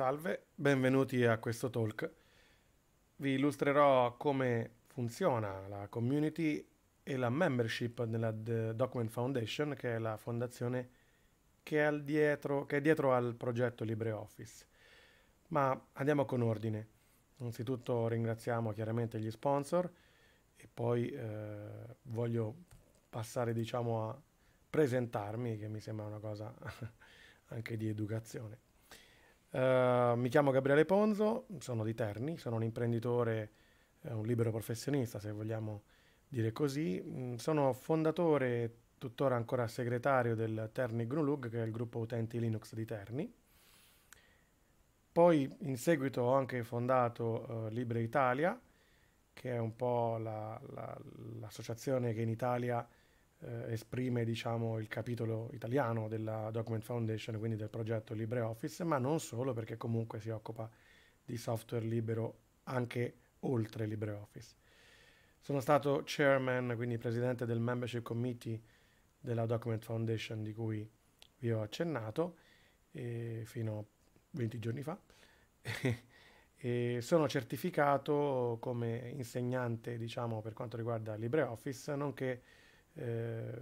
Salve, benvenuti a questo talk. Vi illustrerò come funziona la community e la membership nella The Document Foundation, che è la fondazione che è, dietro, che è dietro al progetto LibreOffice. Ma andiamo con ordine. Innanzitutto ringraziamo chiaramente gli sponsor e poi eh, voglio passare diciamo a presentarmi, che mi sembra una cosa anche di educazione. Eh, mi chiamo Gabriele Ponzo, sono di Terni, sono un imprenditore, eh, un libero professionista se vogliamo dire così. Mm, sono fondatore, e tuttora ancora segretario del Terni Grunlug, che è il gruppo utenti Linux di Terni. Poi in seguito ho anche fondato eh, Libre Italia, che è un po' la, la, l'associazione che in Italia eh, esprime diciamo, il capitolo italiano della Document Foundation, quindi del progetto LibreOffice, ma non solo perché comunque si occupa di software libero anche oltre LibreOffice. Sono stato chairman, quindi presidente del membership committee della Document Foundation di cui vi ho accennato eh, fino a 20 giorni fa. e sono certificato come insegnante diciamo, per quanto riguarda LibreOffice, nonché eh,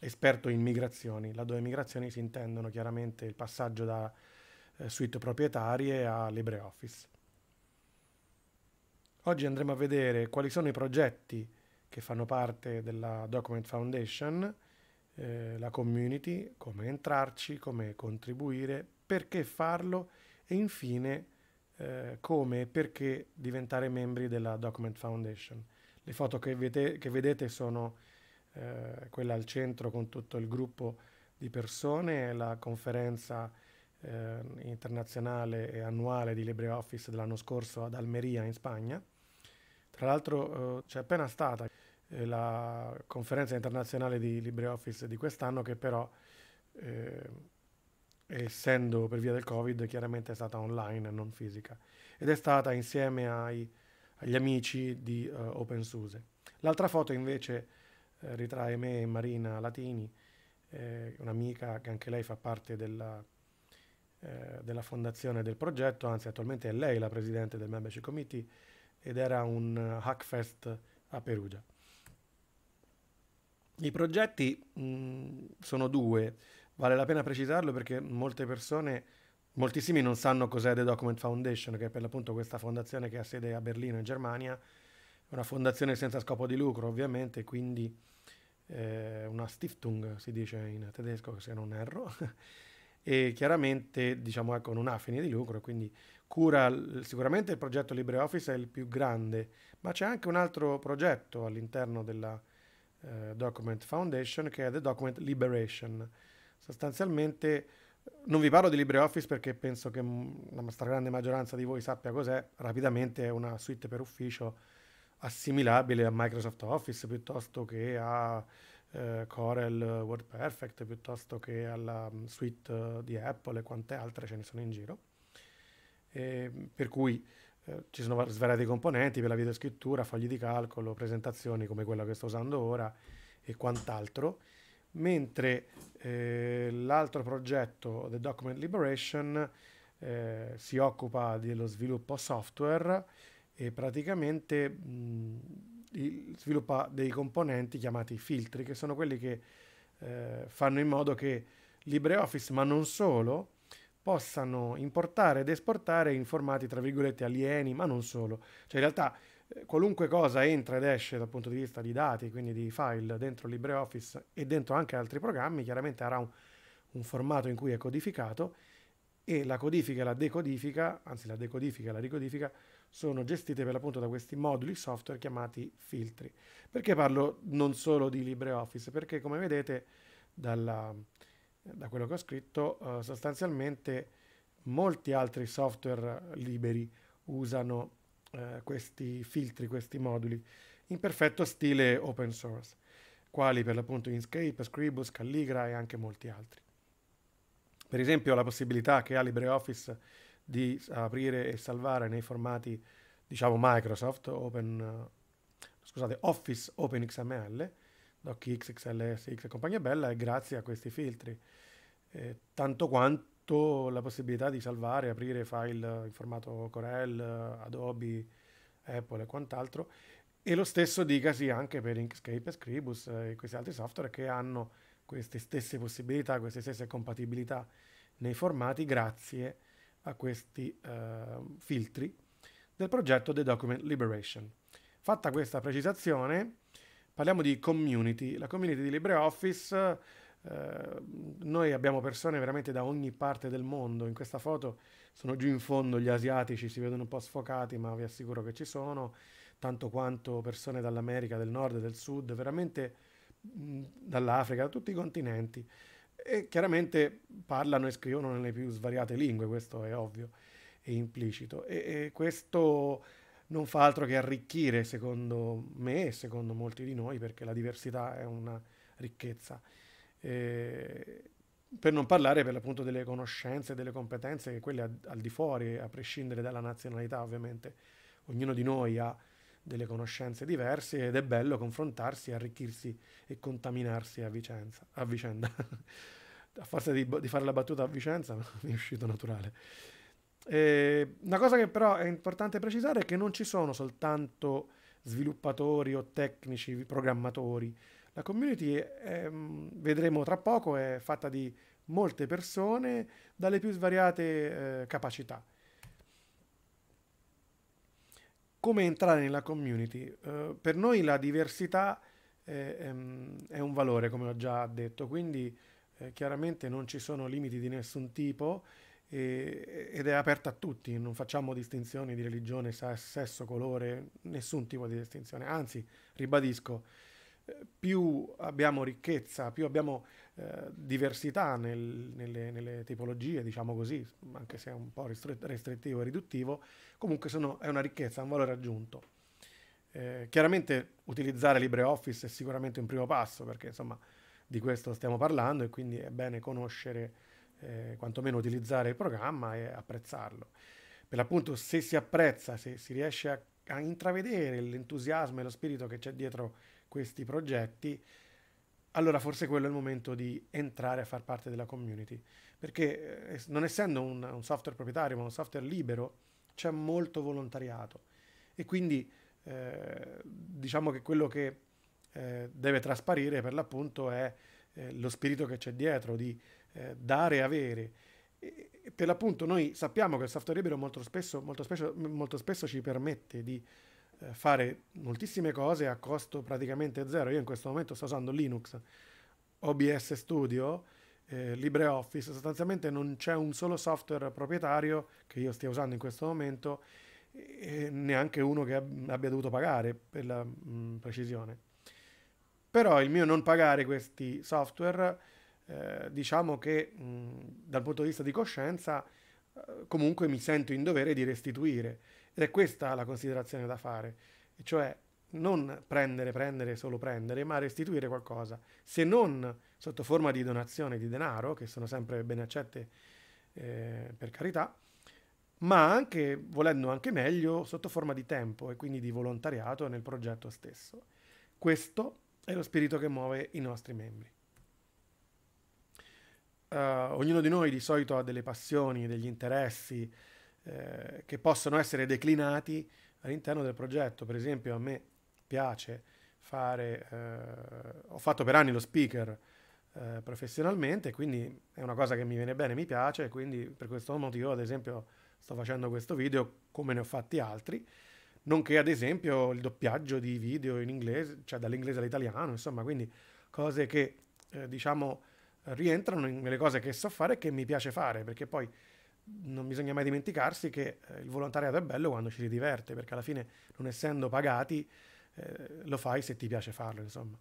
esperto in migrazioni, laddove migrazioni si intendono chiaramente il passaggio da eh, suite proprietarie a LibreOffice. Oggi andremo a vedere quali sono i progetti che fanno parte della Document Foundation, eh, la community, come entrarci, come contribuire, perché farlo e infine eh, come e perché diventare membri della Document Foundation. Le foto che, vede che vedete sono eh, quella al centro con tutto il gruppo di persone, la conferenza eh, internazionale e annuale di LibreOffice dell'anno scorso ad Almeria in Spagna. Tra l'altro eh, c'è appena stata eh, la conferenza internazionale di LibreOffice di quest'anno che però eh, essendo per via del Covid chiaramente è stata online e non fisica ed è stata insieme ai, agli amici di uh, eh, OpenSUSE. L'altra foto invece ritrae me e Marina Latini, eh, un'amica che anche lei fa parte della, eh, della, fondazione del progetto, anzi attualmente è lei la presidente del Membership Committee ed era un hackfest a Perugia. I progetti mh, mm, sono due, vale la pena precisarlo perché molte persone, moltissimi non sanno cos'è The Document Foundation, che è per l'appunto questa fondazione che ha sede a Berlino in Germania, una fondazione senza scopo di lucro ovviamente, quindi eh, una Stiftung si dice in tedesco se non erro, e chiaramente diciamo ecco non ha fine di lucro, quindi cura sicuramente il progetto LibreOffice è il più grande, ma c'è anche un altro progetto all'interno della eh, Document Foundation che è The Document Liberation. Sostanzialmente non vi parlo di LibreOffice perché penso che la stragrande maggioranza di voi sappia cos'è, rapidamente è una suite per ufficio assimilabile a Microsoft Office piuttosto che a eh, Corel eh, WordPerfect, piuttosto che alla mm, suite uh, di Apple e quante altre ce ne sono in giro. E, mm, per cui eh, ci sono svariati componenti per la videoscrittura, fogli di calcolo, presentazioni come quella che sto usando ora e quant'altro. Mentre eh, l'altro progetto, The Document Liberation, eh, si occupa dello sviluppo software e praticamente mh, sviluppa dei componenti chiamati filtri, che sono quelli che eh, fanno in modo che LibreOffice, ma non solo, possano importare ed esportare in formati tra virgolette alieni, ma non solo. Cioè in realtà eh, qualunque cosa entra ed esce dal punto di vista di dati, quindi di file dentro LibreOffice e dentro anche altri programmi, chiaramente avrà un, un formato in cui è codificato e la codifica e la decodifica, anzi la decodifica e la ricodifica, sono gestite per l'appunto da questi moduli software chiamati filtri. Perché parlo non solo di LibreOffice? Perché come vedete dalla, da quello che ho scritto eh, sostanzialmente molti altri software liberi usano eh, questi filtri, questi moduli, in perfetto stile open source, quali per l'appunto Inkscape, Scribus, Calligra e anche molti altri. Per esempio la possibilità che ha LibreOffice di aprire e salvare nei formati diciamo Microsoft Open, scusate, Office OpenXML, DocX, XLSX e compagnia bella è grazie a questi filtri, eh, tanto quanto la possibilità di salvare e aprire file in formato Corel, Adobe, Apple e quant'altro. E lo stesso dicasi anche per Inkscape e Scribus e questi altri software che hanno queste stesse possibilità, queste stesse compatibilità nei formati grazie a a questi uh, filtri del progetto The Document Liberation. Fatta questa precisazione, parliamo di community. La community di LibreOffice, eh, noi abbiamo persone veramente da ogni parte del mondo. In questa foto sono giù in fondo gli asiatici, si vedono un po' sfocati, ma vi assicuro che ci sono, tanto quanto persone dall'America, del nord, del sud, veramente dall'Africa, da tutti i continenti e chiaramente parlano e scrivono nelle più svariate lingue, questo è ovvio e implicito. E, e questo non fa altro che arricchire, secondo me e secondo molti di noi, perché la diversità è una ricchezza. Eh, per non parlare per l'appunto delle conoscenze, delle competenze, che quelle al di fuori, a prescindere dalla nazionalità ovviamente, ognuno di noi ha delle conoscenze diverse ed è bello confrontarsi, arricchirsi e contaminarsi a, Vicenza, a vicenda. a forza di, di, fare la battuta a Vicenza mi è uscito naturale. E una cosa che però è importante precisare è che non ci sono soltanto sviluppatori o tecnici, programmatori. La community, è, mm, vedremo tra poco, è fatta di molte persone dalle più svariate eh, capacità come entrare nella community. Uh, per noi la diversità è, eh, ehm, è, un valore, come ho già detto, quindi eh, chiaramente non ci sono limiti di nessun tipo e, ed è aperta a tutti, non facciamo distinzioni di religione, sesso, colore, nessun tipo di distinzione, anzi, ribadisco, eh, più abbiamo ricchezza, più abbiamo eh, diversità nel, nelle, nelle, tipologie, diciamo così, anche se è un po' restrittivo e riduttivo, comunque sono, è una ricchezza, un valore aggiunto. Eh, chiaramente utilizzare LibreOffice è sicuramente un primo passo perché insomma di questo stiamo parlando e quindi è bene conoscere, eh, quantomeno utilizzare il programma e apprezzarlo. Per l'appunto se si apprezza, se si riesce a, a intravedere l'entusiasmo e lo spirito che c'è dietro questi progetti, allora forse quello è il momento di entrare a far parte della community, perché eh, non essendo un, un, software proprietario, ma un software libero, c'è molto volontariato e quindi eh, diciamo che quello che eh, deve trasparire per l'appunto è eh, lo spirito che c'è dietro di eh, dare e avere. E, e per l'appunto noi sappiamo che il software libero molto spesso, molto spesso, molto spesso ci permette di eh, fare moltissime cose a costo praticamente zero. Io in questo momento sto usando Linux, OBS Studio, eh, LibreOffice, sostanzialmente non c'è un solo software proprietario che io stia usando in questo momento e neanche uno che abbia dovuto pagare per la mh, mm, precisione. Però il mio non pagare questi software, eh, diciamo che mh, mm, dal punto di vista di coscienza, comunque mi sento in dovere di restituire. Ed è questa la considerazione da fare, cioè non prendere, prendere, solo prendere, ma restituire qualcosa, se non sotto forma di donazione di denaro, che sono sempre ben accette eh, per carità, ma anche, volendo anche meglio, sotto forma di tempo e quindi di volontariato nel progetto stesso. Questo è lo spirito che muove i nostri membri uh, ognuno di noi di solito ha delle passioni, degli interessi eh, che possono essere declinati all'interno del progetto. Per esempio, a me piace fare, eh, ho fatto per anni lo speaker eh, professionalmente, quindi è una cosa che mi viene bene, mi piace, quindi per questo motivo, ad esempio, sto facendo questo video come ne ho fatti altri, nonché ad esempio il doppiaggio di video in inglese, cioè dall'inglese all'italiano, insomma, quindi cose che eh, diciamo rientrano nelle cose che so fare e che mi piace fare, perché poi non bisogna mai dimenticarsi che eh, il volontariato è bello quando ci si diverte, perché alla fine non essendo pagati eh, lo fai se ti piace farlo, insomma.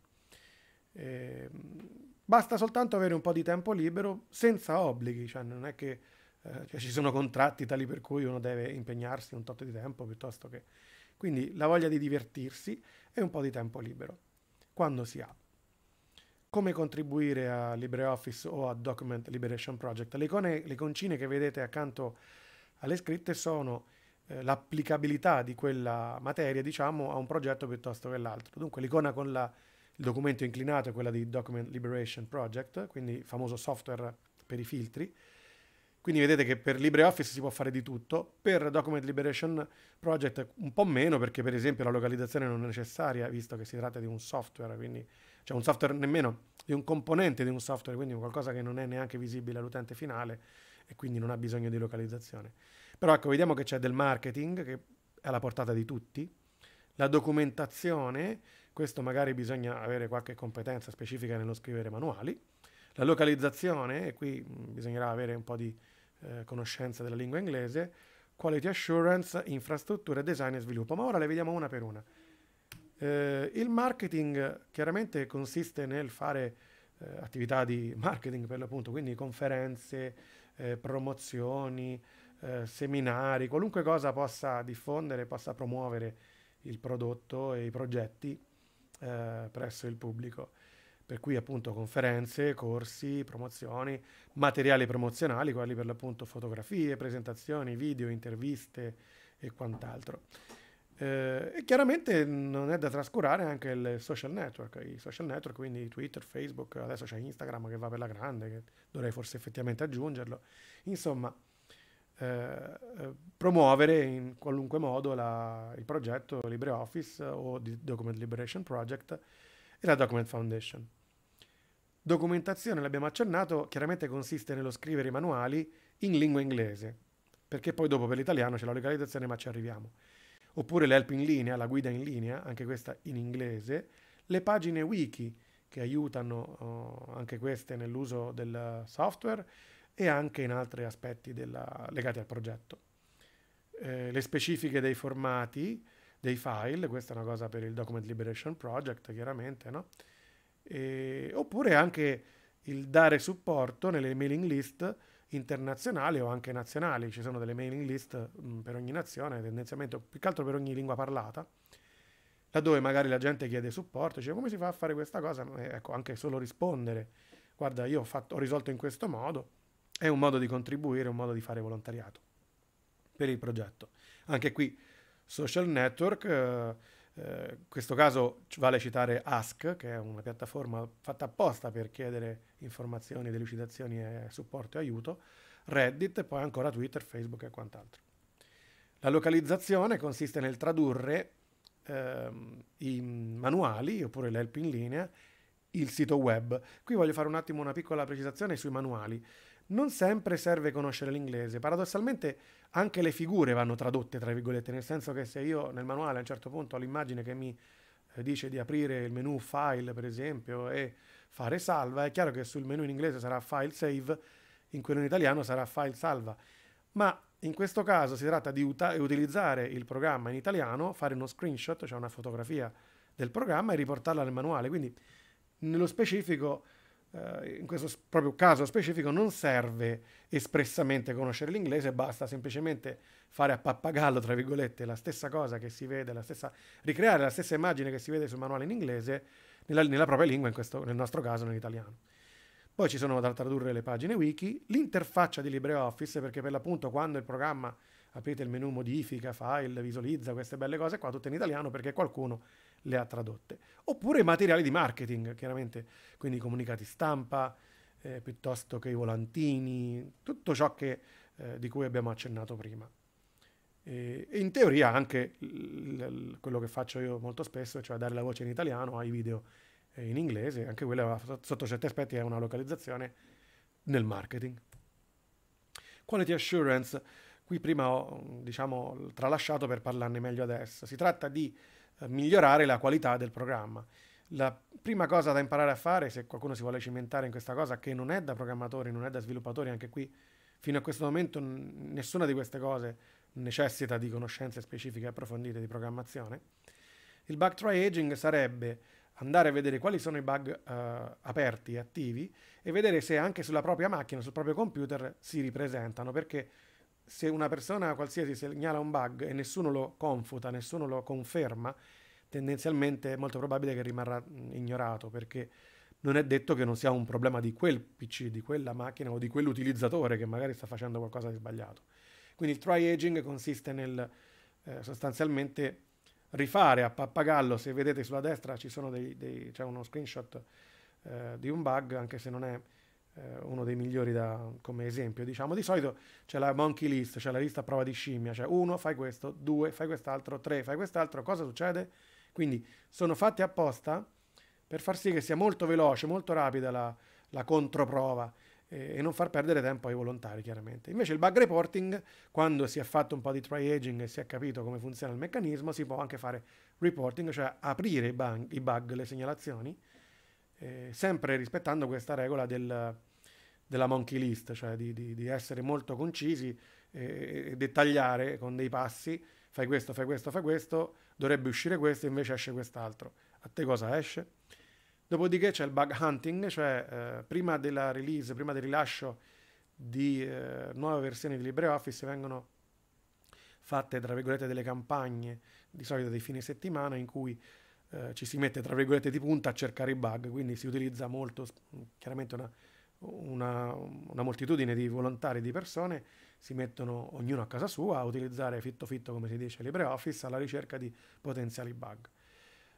E, ehm, basta soltanto avere un po' di tempo libero senza obblighi, cioè non è che eh, cioè ci sono contratti tali per cui uno deve impegnarsi un tot di tempo piuttosto che... Quindi la voglia di divertirsi e un po' di tempo libero, quando si ha come contribuire a LibreOffice o a Document Liberation Project. Le, icone, le concine che vedete accanto alle scritte sono eh, l'applicabilità di quella materia, diciamo, a un progetto piuttosto che l'altro. Dunque l'icona con la, il documento inclinato è quella di Document Liberation Project, quindi il famoso software per i filtri. Quindi vedete che per LibreOffice si può fare di tutto, per Document Liberation Project un po' meno perché per esempio la localizzazione non è necessaria visto che si tratta di un software, quindi cioè un software nemmeno di un componente di un software, quindi qualcosa che non è neanche visibile all'utente finale e quindi non ha bisogno di localizzazione. Però ecco, vediamo che c'è del marketing che è alla portata di tutti, la documentazione, questo magari bisogna avere qualche competenza specifica nello scrivere manuali, la localizzazione, e qui bisognerà avere un po' di eh, conoscenza della lingua inglese, quality assurance, infrastrutture, design e sviluppo. Ma ora le vediamo una per una. Eh, il marketing chiaramente consiste nel fare eh, attività di marketing per l'appunto, quindi conferenze, eh, promozioni, eh, seminari, qualunque cosa possa diffondere, possa promuovere il prodotto e i progetti presso il pubblico per cui appunto conferenze, corsi, promozioni, materiali promozionali, quali per l'appunto fotografie, presentazioni, video, interviste e quant'altro. Eh, e chiaramente non è da trascurare anche il social network, i social network, quindi Twitter, Facebook, adesso c'è Instagram che va per la grande, che dovrei forse effettivamente aggiungerlo. Insomma, eh, eh promuovere in qualunque modo la, il progetto LibreOffice o Document Liberation Project e la Document Foundation. Documentazione, l'abbiamo accennato, chiaramente consiste nello scrivere i manuali in lingua inglese, perché poi dopo per l'italiano c'è la localizzazione ma ci arriviamo. Oppure l'help in linea, la guida in linea, anche questa in inglese, le pagine wiki che aiutano uh, anche queste nell'uso del software e anche in altri aspetti della, legati al progetto. Eh, le specifiche dei formati, dei file, questa è una cosa per il Document Liberation Project, chiaramente, no? E, oppure anche il dare supporto nelle mailing list internazionali o anche nazionali, ci sono delle mailing list mh, mm, per ogni nazione, tendenzialmente, più che altro per ogni lingua parlata, laddove magari la gente chiede supporto, dice come si fa a fare questa cosa? Mm, e, ecco, anche solo rispondere, guarda, io ho, fatto, ho risolto in questo modo, è un modo di contribuire, un modo di fare volontariato per il progetto. Anche qui social network. Eh, in eh, questo caso vale citare Ask, che è una piattaforma fatta apposta per chiedere informazioni, delucidazioni, e supporto e aiuto, Reddit e poi ancora Twitter, Facebook e quant'altro. La localizzazione consiste nel tradurre ehm, i manuali oppure l'help in linea, il sito web. Qui voglio fare un attimo una piccola precisazione sui manuali non sempre serve conoscere l'inglese. Paradossalmente anche le figure vanno tradotte, tra virgolette, nel senso che se io nel manuale a un certo punto ho l'immagine che mi eh, dice di aprire il menu file, per esempio, e fare salva, è chiaro che sul menu in inglese sarà file save, in quello in italiano sarà file salva. Ma in questo caso si tratta di uta- utilizzare il programma in italiano, fare uno screenshot, cioè una fotografia del programma e riportarla nel manuale. Quindi nello specifico eh, in questo proprio caso specifico non serve espressamente conoscere l'inglese, basta semplicemente fare a pappagallo, tra virgolette, la stessa cosa che si vede, la stessa, ricreare la stessa immagine che si vede sul manuale in inglese nella, nella propria lingua, questo, nel nostro caso in italiano. Poi ci sono da tradurre le pagine wiki, l'interfaccia di LibreOffice, perché per l'appunto quando il programma aprite il menu modifica, file, visualizza, queste belle cose qua, tutte in italiano, perché qualcuno le ha tradotte. Oppure materiali di marketing, chiaramente, quindi comunicati stampa, eh, piuttosto che i volantini, tutto ciò che, eh, di cui abbiamo accennato prima. E, e in teoria anche l- l- quello che faccio io molto spesso, cioè dare la voce in italiano ai video eh, in inglese, anche quella sotto certi aspetti è una localizzazione nel marketing. Quality assurance, qui prima ho diciamo, tralasciato per parlarne meglio adesso. Si tratta di eh, migliorare la qualità del programma. La prima cosa da imparare a fare, se qualcuno si vuole cimentare in questa cosa, che non è da programmatori, non è da sviluppatori, anche qui fino a questo momento n- nessuna di queste cose necessita di conoscenze specifiche approfondite di programmazione. Il bug try aging sarebbe andare a vedere quali sono i bug uh, aperti e attivi e vedere se anche sulla propria macchina, sul proprio computer si ripresentano, perché se una persona qualsiasi segnala un bug e nessuno lo confuta, nessuno lo conferma, tendenzialmente è molto probabile che rimarrà mm, ignorato perché non è detto che non sia un problema di quel PC, di quella macchina o di quell'utilizzatore che magari sta facendo qualcosa di sbagliato. Quindi il try-aging consiste nel eh, sostanzialmente rifare a pappagallo, se vedete sulla destra c'è dei, dei, uno screenshot eh, di un bug, anche se non è eh, uno dei migliori da, come esempio, diciamo, di solito c'è la monkey list, cioè la lista a prova di scimmia, cioè uno fai questo, due fai quest'altro, tre fai quest'altro, cosa succede? Quindi sono fatti apposta per far sì che sia molto veloce, molto rapida la, la controprova e non far perdere tempo ai volontari, chiaramente. Invece il bug reporting, quando si è fatto un po' di try aging e si è capito come funziona il meccanismo, si può anche fare reporting, cioè aprire i bug, i bug le segnalazioni, eh, sempre rispettando questa regola del, della monkey list, cioè di, di, di essere molto concisi eh, e dettagliare con dei passi, fai questo, fai questo, fai questo, dovrebbe uscire questo, invece esce quest'altro. A te cosa esce? Dopodiché c'è il bug hunting, cioè eh, prima della release, prima del rilascio di eh, nuove versioni di LibreOffice vengono fatte, tra virgolette, delle campagne, di solito dei fine settimana, in cui eh, ci si mette tra virgolette di punta a cercare i bug, quindi si utilizza molto, chiaramente una, una, una moltitudine di volontari, di persone, si mettono ognuno a casa sua a utilizzare fitto fitto, come si dice, LibreOffice alla ricerca di potenziali bug.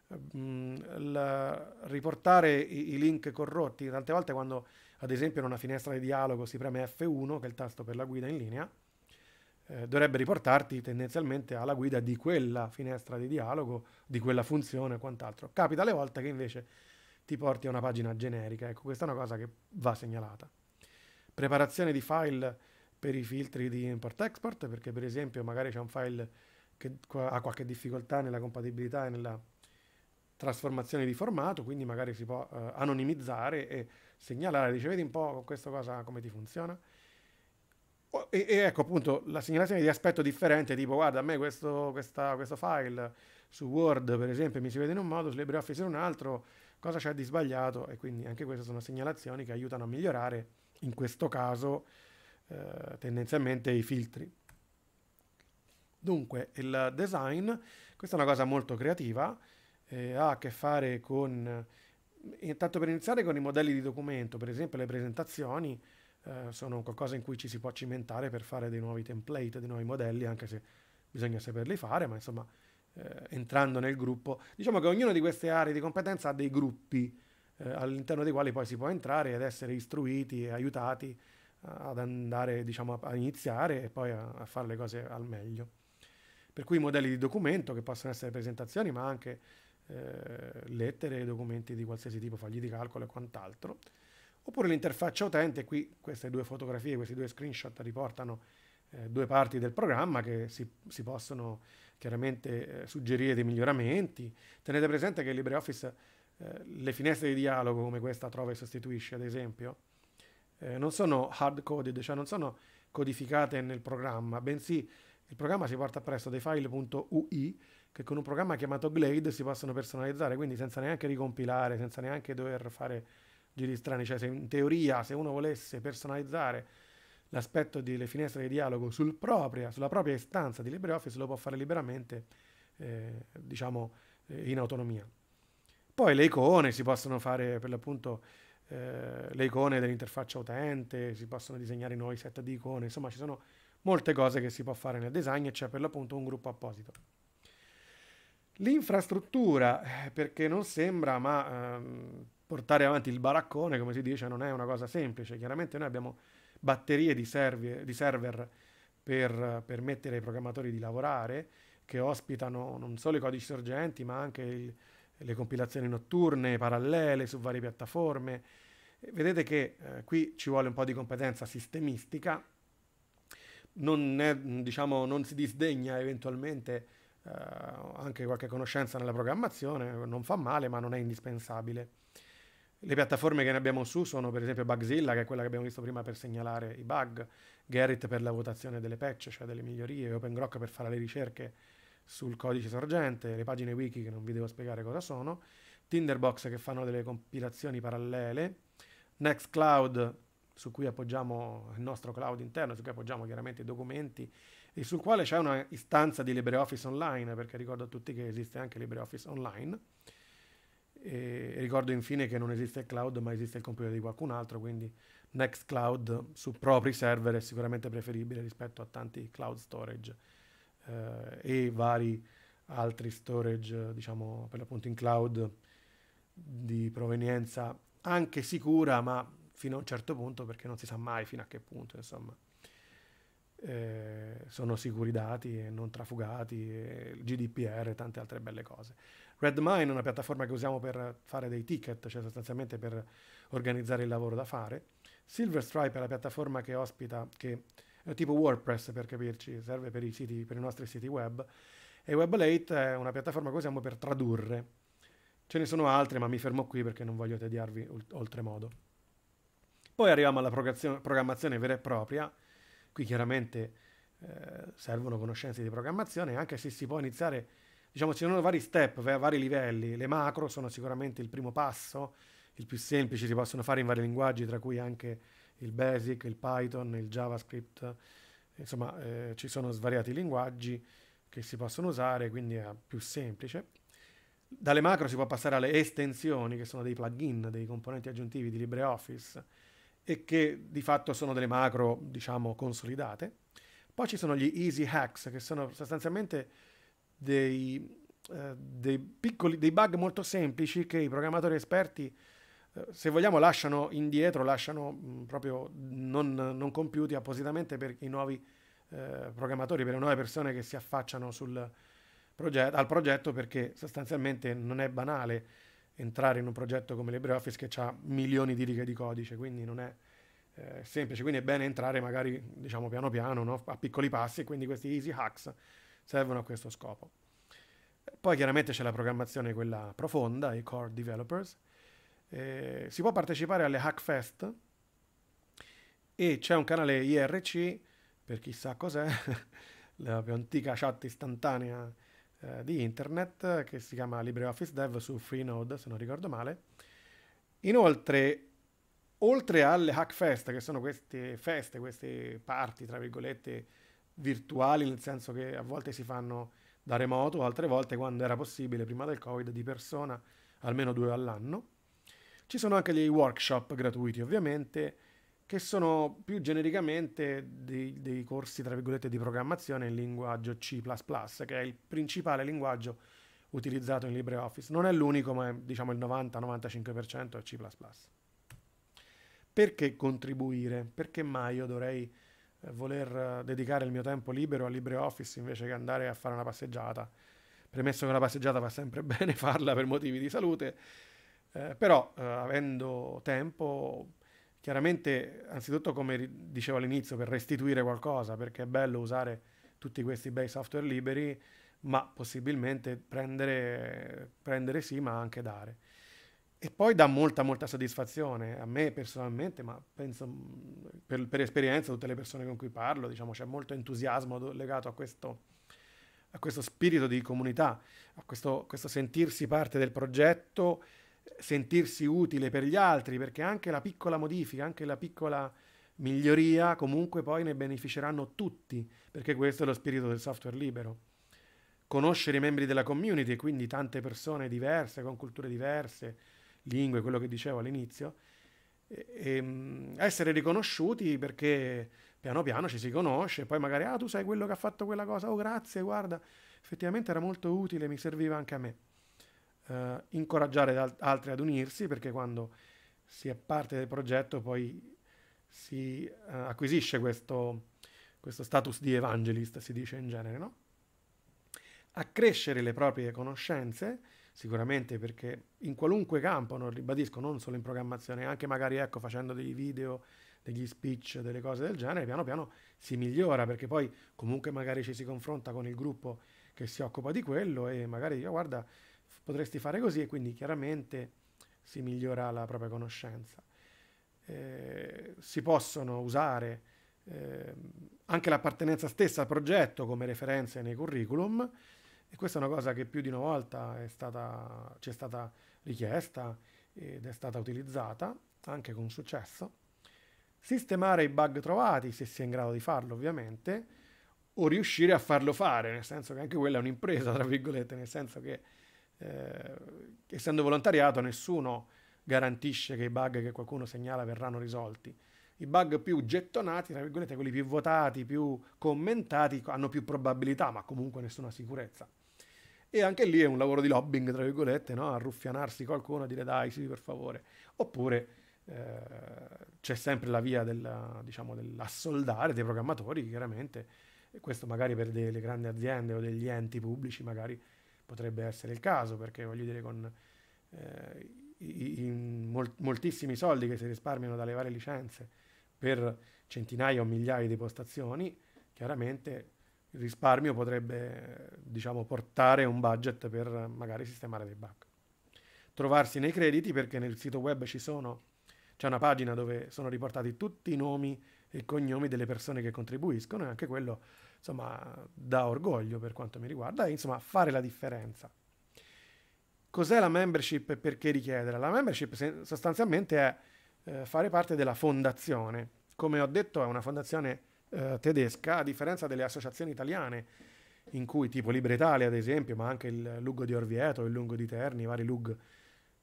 Ehm, la, riportare i, i, link corrotti, tante volte quando ad esempio in una finestra di dialogo si preme F1, che è il tasto per la guida in linea, eh, dovrebbe riportarti tendenzialmente alla guida di quella finestra di dialogo, di quella funzione e quant'altro. Capita alle volte che invece ti porti a una pagina generica, ecco questa è una cosa che va segnalata. Preparazione di file per i filtri di import-export, perché per esempio magari c'è un file che ha qualche difficoltà nella compatibilità e nella trasformazione di formato, quindi magari si può eh, anonimizzare e segnalare, dice vedi un po' con questa cosa come ti funziona. E, e, ecco appunto la segnalazione di aspetto differente, tipo guarda a me questo, questa, questo file su Word per esempio mi si vede in un modo, su LibreOffice in un altro, cosa c'è di sbagliato? E quindi anche queste sono segnalazioni che aiutano a migliorare in questo caso eh, tendenzialmente i filtri. Dunque il design, questa è una cosa molto creativa, eh, ha a che fare con, eh, intanto per iniziare con i modelli di documento, per esempio le presentazioni, eh, sono qualcosa in cui ci si può cimentare per fare dei nuovi template, dei nuovi modelli, anche se bisogna saperli fare, ma insomma eh, entrando nel gruppo, diciamo che ognuna di queste aree di competenza ha dei gruppi eh, all'interno dei quali poi si può entrare ed essere istruiti e aiutati ad andare diciamo, a iniziare e poi a, a fare le cose al meglio. Per cui i modelli di documento che possono essere presentazioni, ma anche eh, lettere, documenti di qualsiasi tipo, fogli di calcolo e quant'altro oppure l'interfaccia utente, qui queste due fotografie, questi due screenshot riportano eh, due parti del programma che si, si possono chiaramente eh, suggerire dei miglioramenti. Tenete presente che LibreOffice eh, le finestre di dialogo come questa trova e sostituisce ad esempio eh, non sono hard coded, cioè non sono codificate nel programma, bensì il programma si porta presso dei file.ui che con un programma chiamato Glade si possono personalizzare, quindi senza neanche ricompilare, senza neanche dover fare giri strani, cioè se in teoria se uno volesse personalizzare l'aspetto delle finestre di dialogo sul propria, sulla propria istanza di LibreOffice lo può fare liberamente, eh, diciamo, eh, in autonomia. Poi le icone si possono fare per l'appunto eh, le icone dell'interfaccia utente, si possono disegnare nuovi set di icone, insomma ci sono molte cose che si può fare nel design e c'è per l'appunto un gruppo apposito. L'infrastruttura, eh, perché non sembra, ma ehm, portare avanti il baraccone, come si dice, non è una cosa semplice. Chiaramente noi abbiamo batterie di, servi, di server per permettere ai programmatori di lavorare, che ospitano non solo i codici sorgenti, ma anche il, le compilazioni notturne, parallele su varie piattaforme. Vedete che eh, qui ci vuole un po' di competenza sistemistica, non, è, diciamo, non si disdegna eventualmente eh, anche qualche conoscenza nella programmazione, non fa male, ma non è indispensabile. Le piattaforme che ne abbiamo su sono per esempio Bugzilla, che è quella che abbiamo visto prima per segnalare i bug, Garrett per la votazione delle patch, cioè delle migliorie, OpenGrock per fare le ricerche sul codice sorgente, le pagine wiki che non vi devo spiegare cosa sono, Tinderbox che fanno delle compilazioni parallele, Nextcloud su cui appoggiamo il nostro cloud interno, su cui appoggiamo chiaramente i documenti e sul quale c'è una istanza di LibreOffice Online, perché ricordo a tutti che esiste anche LibreOffice Online e ricordo infine che non esiste il cloud, ma esiste il computer di qualcun altro, quindi Nextcloud su propri server è sicuramente preferibile rispetto a tanti cloud storage eh, e vari altri storage, diciamo per l'appunto in cloud di provenienza anche sicura, ma fino a un certo punto perché non si sa mai fino a che punto, insomma. Eh, sono sicuri i dati e non trafugati, e GDPR e tante altre belle cose. Redmine è una piattaforma che usiamo per fare dei ticket, cioè sostanzialmente per organizzare il lavoro da fare. Silverstripe è la piattaforma che ospita, che è eh, tipo WordPress per capirci, serve per i, siti, per i nostri siti web. E Weblate è una piattaforma che usiamo per tradurre. Ce ne sono altre, ma mi fermo qui perché non voglio tediarvi oltremodo. Poi arriviamo alla programmazione vera e propria. Qui chiaramente eh, servono conoscenze di programmazione, anche se si può iniziare diciamo ci sono vari step, vari livelli, le macro sono sicuramente il primo passo, il più semplice, si possono fare in vari linguaggi, tra cui anche il Basic, il Python, il JavaScript, insomma eh, ci sono svariati linguaggi che si possono usare, quindi è più semplice. Dalle macro si può passare alle estensioni, che sono dei plugin, dei componenti aggiuntivi di LibreOffice e che di fatto sono delle macro, diciamo, consolidate. Poi ci sono gli easy hacks, che sono sostanzialmente dei, eh, dei, piccoli, dei bug molto semplici che i programmatori esperti, eh, se vogliamo, lasciano indietro, lasciano mh, mm, proprio non, non, compiuti appositamente per i nuovi eh, programmatori, per le nuove persone che si affacciano proget- al progetto perché sostanzialmente non è banale entrare in un progetto come LibreOffice che ha milioni di righe di codice, quindi non è eh, semplice, quindi è bene entrare magari diciamo piano piano, no? a piccoli passi, quindi questi easy hacks servono a questo scopo. Poi chiaramente c'è la programmazione quella profonda, i core developers. Eh, si può partecipare alle Hackfest e c'è un canale IRC, per chissà cos'è, la più antica chat istantanea eh, di internet che si chiama LibreOffice Dev su Freenode, se non ricordo male. Inoltre, oltre alle Hackfest, che sono queste feste, queste parti, tra virgolette, virtuali, nel senso che a volte si fanno da remoto, altre volte quando era possibile prima del Covid di persona, almeno due all'anno. Ci sono anche dei workshop gratuiti ovviamente, che sono più genericamente dei, dei corsi tra virgolette di programmazione in linguaggio C ⁇ che è il principale linguaggio utilizzato in LibreOffice. Non è l'unico, ma è diciamo il 90-95% è C ⁇ Perché contribuire? Perché mai io dovrei eh, voler eh, dedicare il mio tempo libero a LibreOffice invece che andare a fare una passeggiata. Premesso che una passeggiata va sempre bene farla per motivi di salute, eh, però eh, avendo tempo, chiaramente, anzitutto come dicevo all'inizio, per restituire qualcosa, perché è bello usare tutti questi bei software liberi, ma possibilmente prendere, prendere sì, ma anche dare. E poi dà molta, molta soddisfazione a me personalmente, ma penso mm, per, per esperienza tutte le persone con cui parlo, diciamo, c'è molto entusiasmo legato a questo, a questo, spirito di comunità, a questo, questo sentirsi parte del progetto, sentirsi utile per gli altri, perché anche la piccola modifica, anche la piccola miglioria, comunque poi ne beneficeranno tutti, perché questo è lo spirito del software libero. Conoscere i membri della community, quindi tante persone diverse, con culture diverse, lingue, quello che dicevo all'inizio, e, e, ehm, essere riconosciuti perché piano piano ci si conosce, poi magari, ah tu sei quello che ha fatto quella cosa, oh grazie, guarda, effettivamente era molto utile, mi serviva anche a me. Uh, incoraggiare al- altri ad unirsi perché quando si è parte del progetto poi si uh, acquisisce questo, questo status di evangelist, si dice in genere, no? Accrescere le proprie conoscenze sicuramente perché in qualunque campo, non ribadisco, non solo in programmazione, anche magari ecco, facendo dei video, degli speech, delle cose del genere, piano piano si migliora perché poi comunque magari ci si confronta con il gruppo che si occupa di quello e magari dice ah, guarda potresti fare così e quindi chiaramente si migliora la propria conoscenza. Eh, si possono usare eh, anche l'appartenenza stessa al progetto come referenze nei curriculum, e questa è una cosa che più di una volta è stata, ci è stata richiesta ed è stata utilizzata, anche con successo. Sistemare i bug trovati, se si è in grado di farlo ovviamente, o riuscire a farlo fare, nel senso che anche quella è un'impresa, tra virgolette, nel senso che eh, essendo volontariato nessuno garantisce che i bug che qualcuno segnala verranno risolti i bug più gettonati, tra virgolette, quelli più votati, più commentati, hanno più probabilità, ma comunque nessuna sicurezza. E anche lì è un lavoro di lobbying, tra virgolette, no? arruffianarsi qualcuno a dire dai, sì, per favore. Oppure eh, c'è sempre la via della, diciamo, dell'assoldare dei programmatori, chiaramente, e questo magari per delle grandi aziende o degli enti pubblici magari potrebbe essere il caso, perché voglio dire con... Eh, i, i, moltissimi soldi che si risparmiano dalle varie licenze per centinaia o migliaia di postazioni, chiaramente il risparmio potrebbe diciamo, portare un budget per magari sistemare dei bug. Trovarsi nei crediti perché nel sito web sono, c'è una pagina dove sono riportati tutti i nomi e cognomi delle persone che contribuiscono e anche quello insomma, dà orgoglio per quanto mi riguarda e insomma fare la differenza. Cos'è la membership e perché richiederla? La membership sostanzialmente è eh, fare parte della fondazione. Come ho detto è una fondazione eh, tedesca, a differenza delle associazioni italiane, in cui tipo Libre Italia ad esempio, ma anche il Lugo di Orvieto, il Lungo di Terni, i vari Lug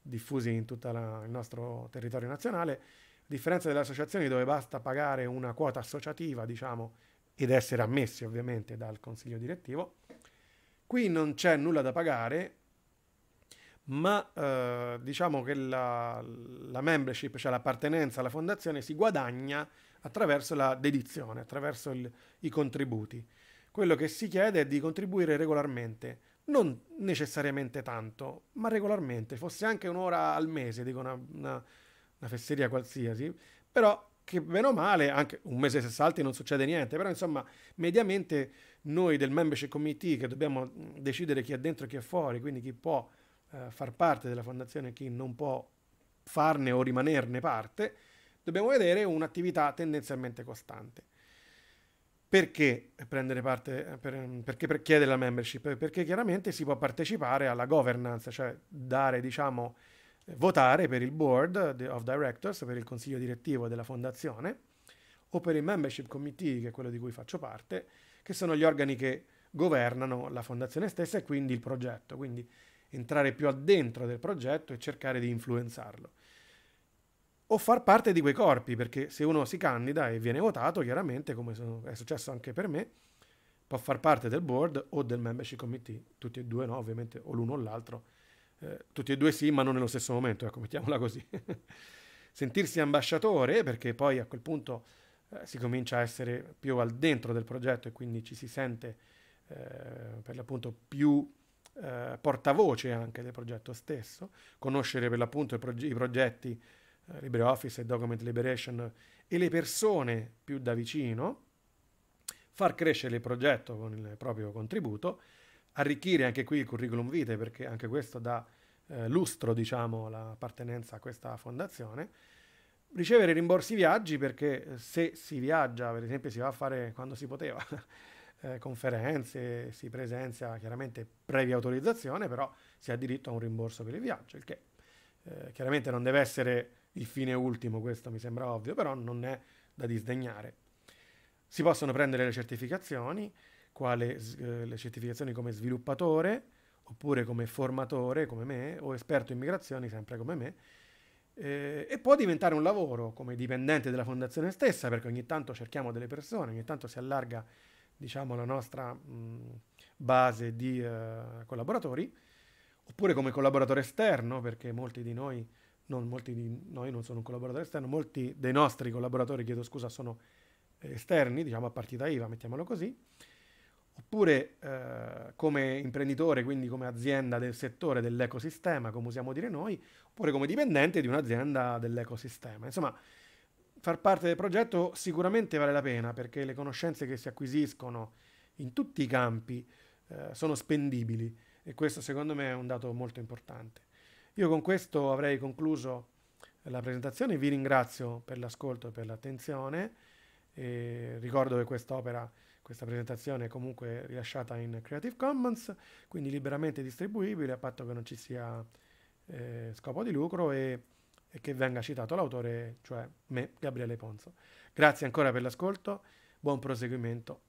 diffusi in tutto il nostro territorio nazionale, a differenza delle associazioni dove basta pagare una quota associativa, diciamo, ed essere ammessi ovviamente dal consiglio direttivo, qui non c'è nulla da pagare, ma eh, diciamo che la, la membership, cioè l'appartenenza alla fondazione, si guadagna attraverso la dedizione, attraverso il, i contributi. Quello che si chiede è di contribuire regolarmente, non necessariamente tanto, ma regolarmente, fosse anche un'ora al mese, dico una, una, una fesseria qualsiasi, però che meno male, anche un mese se salti non succede niente, però insomma, mediamente noi del membership committee che dobbiamo mm, decidere chi è dentro e chi è fuori, quindi chi può eh, far parte della fondazione e chi non può farne o rimanerne parte, dobbiamo vedere un'attività tendenzialmente costante. Perché prendere parte, eh, per, perché per chiedere la membership? Perché chiaramente si può partecipare alla governance, cioè dare, diciamo, eh, votare per il board of directors, per il consiglio direttivo della fondazione, o per il membership committee, che è quello di cui faccio parte, che sono gli organi che governano la fondazione stessa e quindi il progetto. Quindi entrare più addentro del progetto e cercare di influenzarlo. O far parte di quei corpi, perché se uno si candida e viene votato, chiaramente, come è successo anche per me, può far parte del board o del membership committee, tutti e due no, ovviamente, o l'uno o l'altro. Eh, tutti e due sì, ma non nello stesso momento, ecco, mettiamola così. Sentirsi ambasciatore, perché poi a quel punto eh, si comincia a essere più al dentro del progetto e quindi ci si sente eh, per l'appunto più eh, portavoce anche del progetto stesso, conoscere per l'appunto proge- i progetti eh, LibreOffice e Document Liberation e le persone più da vicino, far crescere il progetto con il proprio contributo, arricchire anche qui il curriculum vitae perché anche questo dà eh, lustro diciamo l'appartenenza a questa fondazione, ricevere rimborsi viaggi perché eh, se si viaggia, per esempio si va a fare quando si poteva, eh, conferenze, si presenzia chiaramente previa autorizzazione, però si ha diritto a un rimborso per il viaggio, il che eh, chiaramente non deve essere il fine ultimo, questo mi sembra ovvio, però non è da disdegnare. Si possono prendere le certificazioni, quale, eh, le certificazioni come sviluppatore, oppure come formatore, come me, o esperto in migrazioni, sempre come me, eh, e può diventare un lavoro come dipendente della fondazione stessa, perché ogni tanto cerchiamo delle persone, ogni tanto si allarga diciamo, la nostra mh, base di uh, collaboratori, oppure come collaboratore esterno, perché molti di noi, non, molti di noi non sono un collaboratore esterno, molti dei nostri collaboratori, chiedo scusa, sono esterni, diciamo a partita IVA, mettiamolo così, oppure eh, come imprenditore, quindi come azienda del settore dell'ecosistema, come usiamo dire noi, oppure come dipendente di un'azienda dell'ecosistema. Insomma, far parte del progetto sicuramente vale la pena perché le conoscenze che si acquisiscono in tutti i campi eh, sono spendibili e questo secondo me è un dato molto importante. Io con questo avrei concluso la presentazione, vi ringrazio per l'ascolto e per l'attenzione. E ricordo che quest'opera, questa presentazione è comunque rilasciata in Creative Commons, quindi liberamente distribuibile a patto che non ci sia eh, scopo di lucro e e che venga citato l'autore, cioè me, Gabriele Ponzo. Grazie ancora per l'ascolto, buon proseguimento